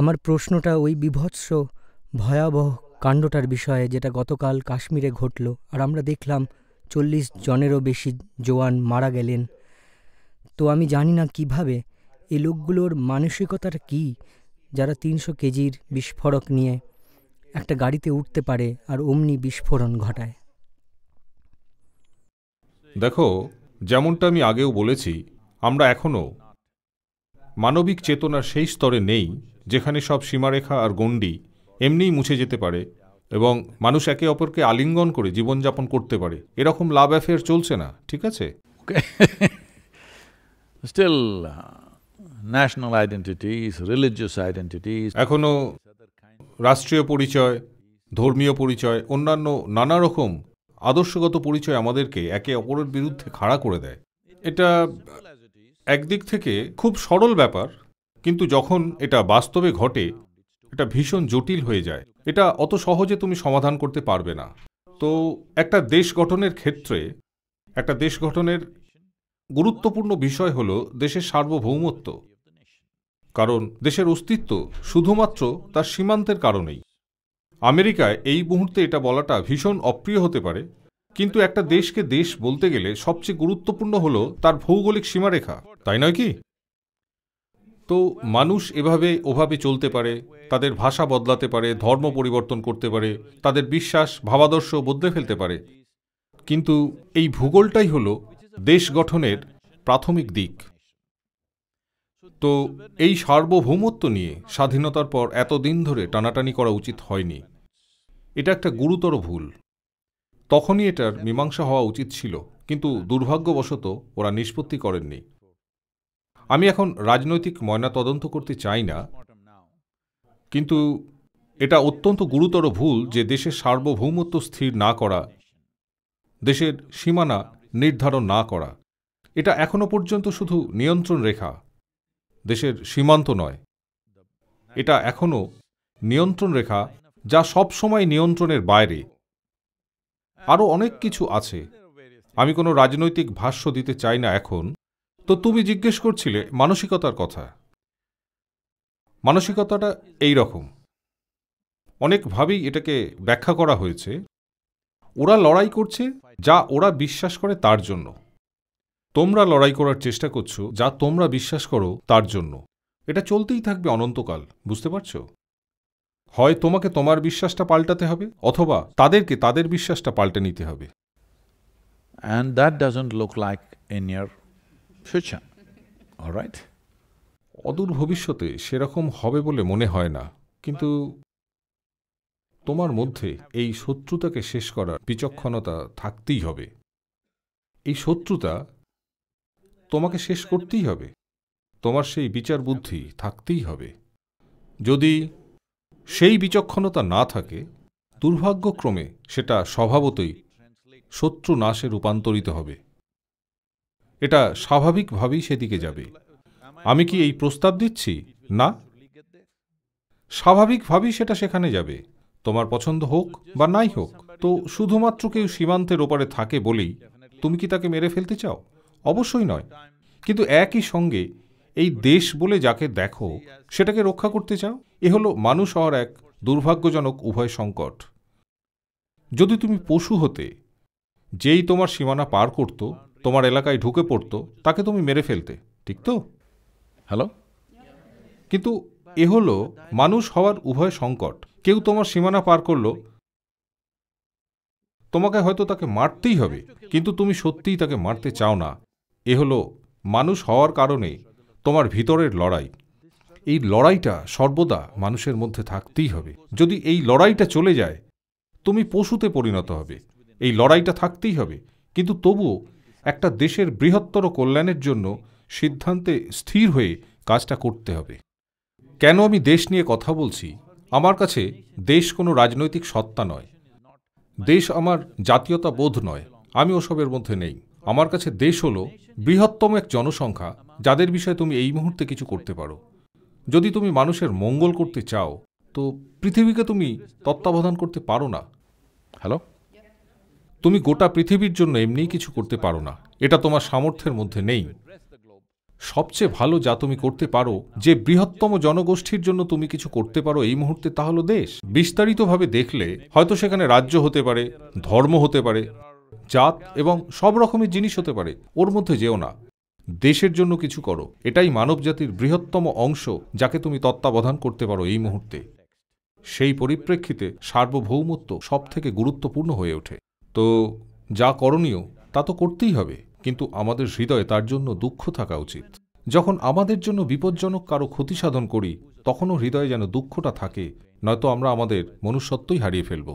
আমার প্রশ্নটা ওই বিভৎস ভয়াবহ কাণ্ডটার বিষয়ে যেটা গতকাল কাশ্মীরে ঘটল আর আমরা দেখলাম চল্লিশ জনেরও বেশি জোয়ান মারা গেলেন তো আমি জানি না কিভাবে এই লোকগুলোর মানসিকতাটা কি যারা তিনশো কেজির বিস্ফোরক নিয়ে একটা গাড়িতে উঠতে পারে আর অমনি বিস্ফোরণ ঘটায় দেখো যেমনটা আমি আগেও বলেছি আমরা এখনও মানবিক চেতনা সেই স্তরে নেই যেখানে সব সীমারেখা আর গণ্ডি এমনিই মুছে যেতে পারে এবং মানুষ একে অপরকে আলিঙ্গন করে জীবনযাপন করতে পারে এরকম লাভ অ্যাফেয়ার চলছে না ঠিক আছে still national identities religious identities এখনও রাষ্ট্রীয় পরিচয় ধর্মীয় পরিচয় অন্যান্য নানা রকম আদর্শগত পরিচয় আমাদেরকে একে অপরের বিরুদ্ধে খাড়া করে দেয় এটা একদিক থেকে খুব সরল ব্যাপার কিন্তু যখন এটা বাস্তবে ঘটে এটা ভীষণ জটিল হয়ে যায় এটা অত সহজে তুমি সমাধান করতে পারবে না তো একটা দেশ গঠনের ক্ষেত্রে একটা দেশ গঠনের গুরুত্বপূর্ণ বিষয় হল দেশের সার্বভৌমত্ব কারণ দেশের অস্তিত্ব শুধুমাত্র তার সীমান্তের কারণেই আমেরিকায় এই মুহূর্তে এটা বলাটা ভীষণ অপ্রিয় হতে পারে কিন্তু একটা দেশকে দেশ বলতে গেলে সবচেয়ে গুরুত্বপূর্ণ হল তার ভৌগোলিক সীমারেখা তাই নয় কি তো মানুষ এভাবে ওভাবে চলতে পারে তাদের ভাষা বদলাতে পারে ধর্ম পরিবর্তন করতে পারে তাদের বিশ্বাস ভাবাদর্শ বদলে ফেলতে পারে কিন্তু এই ভূগোলটাই হল দেশ গঠনের প্রাথমিক দিক তো এই সার্বভৌমত্ব নিয়ে স্বাধীনতার পর এতদিন ধরে টানাটানি করা উচিত হয়নি এটা একটা গুরুতর ভুল তখনই এটার মীমাংসা হওয়া উচিত ছিল কিন্তু দুর্ভাগ্যবশত ওরা নিষ্পত্তি করেননি আমি এখন রাজনৈতিক ময়না তদন্ত করতে চাই না কিন্তু এটা অত্যন্ত গুরুতর ভুল যে দেশের সার্বভৌমত্ব স্থির না করা দেশের সীমানা নির্ধারণ না করা এটা এখনও পর্যন্ত শুধু নিয়ন্ত্রণ রেখা দেশের সীমান্ত নয় এটা এখনও নিয়ন্ত্রণ রেখা যা সবসময় নিয়ন্ত্রণের বাইরে আরও অনেক কিছু আছে আমি কোনো রাজনৈতিক ভাষ্য দিতে চাই না এখন তো তুমি জিজ্ঞেস করছিলে মানসিকতার কথা মানসিকতাটা এই রকম অনেকভাবেই এটাকে ব্যাখ্যা করা হয়েছে ওরা লড়াই করছে যা ওরা বিশ্বাস করে তার জন্য তোমরা লড়াই করার চেষ্টা করছো যা তোমরা বিশ্বাস করো তার জন্য এটা চলতেই থাকবে অনন্তকাল বুঝতে পারছো হয় তোমাকে তোমার বিশ্বাসটা পাল্টাতে হবে অথবা তাদেরকে তাদের বিশ্বাসটা পাল্টে নিতে হবে and that doesn't look like in near future all right অদূর ভবিষ্যতে সেরকম হবে বলে মনে হয় না কিন্তু তোমার মধ্যে এই শত্রুতাকে শেষ করার বিচক্ষণতা থাকতেই হবে এই শত্রুতা তোমাকে শেষ করতেই হবে তোমার সেই বিচার বুদ্ধি থাকতেই হবে যদি সেই বিচক্ষণতা না থাকে দুর্ভাগ্যক্রমে সেটা স্বভাবতই শত্রু নাশে রূপান্তরিত হবে এটা স্বাভাবিকভাবেই সেদিকে যাবে আমি কি এই প্রস্তাব দিচ্ছি না স্বাভাবিকভাবেই সেটা সেখানে যাবে তোমার পছন্দ হোক বা নাই হোক তো শুধুমাত্র কেউ সীমান্তের ওপারে থাকে বলেই তুমি কি তাকে মেরে ফেলতে চাও অবশ্যই নয় কিন্তু একই সঙ্গে এই দেশ বলে যাকে দেখো সেটাকে রক্ষা করতে চাও এ হলো মানুষ হওয়ার এক দুর্ভাগ্যজনক উভয় সংকট যদি তুমি পশু হতে যেই তোমার সীমানা পার করত তোমার এলাকায় ঢুকে পড়তো তাকে তুমি মেরে ফেলতে ঠিক তো হ্যালো কিন্তু এ হলো মানুষ হওয়ার উভয় সংকট কেউ তোমার সীমানা পার করলো তোমাকে হয়তো তাকে মারতেই হবে কিন্তু তুমি সত্যিই তাকে মারতে চাও না এ হলো মানুষ হওয়ার কারণে তোমার ভিতরের লড়াই এই লড়াইটা সর্বদা মানুষের মধ্যে থাকতেই হবে যদি এই লড়াইটা চলে যায় তুমি পশুতে পরিণত হবে এই লড়াইটা থাকতেই হবে কিন্তু তবুও একটা দেশের বৃহত্তর কল্যাণের জন্য সিদ্ধান্তে স্থির হয়ে কাজটা করতে হবে কেন আমি দেশ নিয়ে কথা বলছি আমার কাছে দেশ কোনো রাজনৈতিক সত্তা নয় দেশ আমার জাতীয়তা বোধ নয় আমি ওসবের মধ্যে নেই আমার কাছে দেশ হলো বৃহত্তম এক জনসংখ্যা যাদের বিষয়ে তুমি এই মুহূর্তে কিছু করতে পারো যদি তুমি মানুষের মঙ্গল করতে চাও তো পৃথিবীকে তুমি তত্ত্বাবধান করতে পারো না হ্যালো তুমি গোটা পৃথিবীর জন্য এমনিই কিছু করতে পারো না এটা তোমার সামর্থ্যের মধ্যে নেই সবচেয়ে ভালো যা তুমি করতে পারো যে বৃহত্তম জনগোষ্ঠীর জন্য তুমি কিছু করতে পারো এই মুহূর্তে তা হলো দেশ বিস্তারিতভাবে দেখলে হয়তো সেখানে রাজ্য হতে পারে ধর্ম হতে পারে জাত এবং সব রকমের জিনিস হতে পারে ওর মধ্যে যেও না দেশের জন্য কিছু করো এটাই মানবজাতির বৃহত্তম অংশ যাকে তুমি তত্ত্বাবধান করতে পারো এই মুহূর্তে সেই পরিপ্রেক্ষিতে সার্বভৌমত্ব সবথেকে গুরুত্বপূর্ণ হয়ে ওঠে তো যা করণীয় তা তো করতেই হবে কিন্তু আমাদের হৃদয়ে তার জন্য দুঃখ থাকা উচিত যখন আমাদের জন্য বিপজ্জনক কারো ক্ষতি সাধন করি তখনও হৃদয়ে যেন দুঃখটা থাকে নয়তো আমরা আমাদের মনুষ্যত্বই হারিয়ে ফেলব